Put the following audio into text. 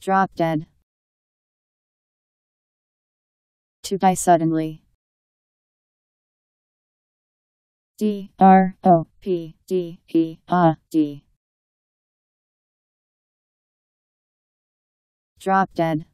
Drop dead. To die suddenly. D R O P D E A D. Drop dead.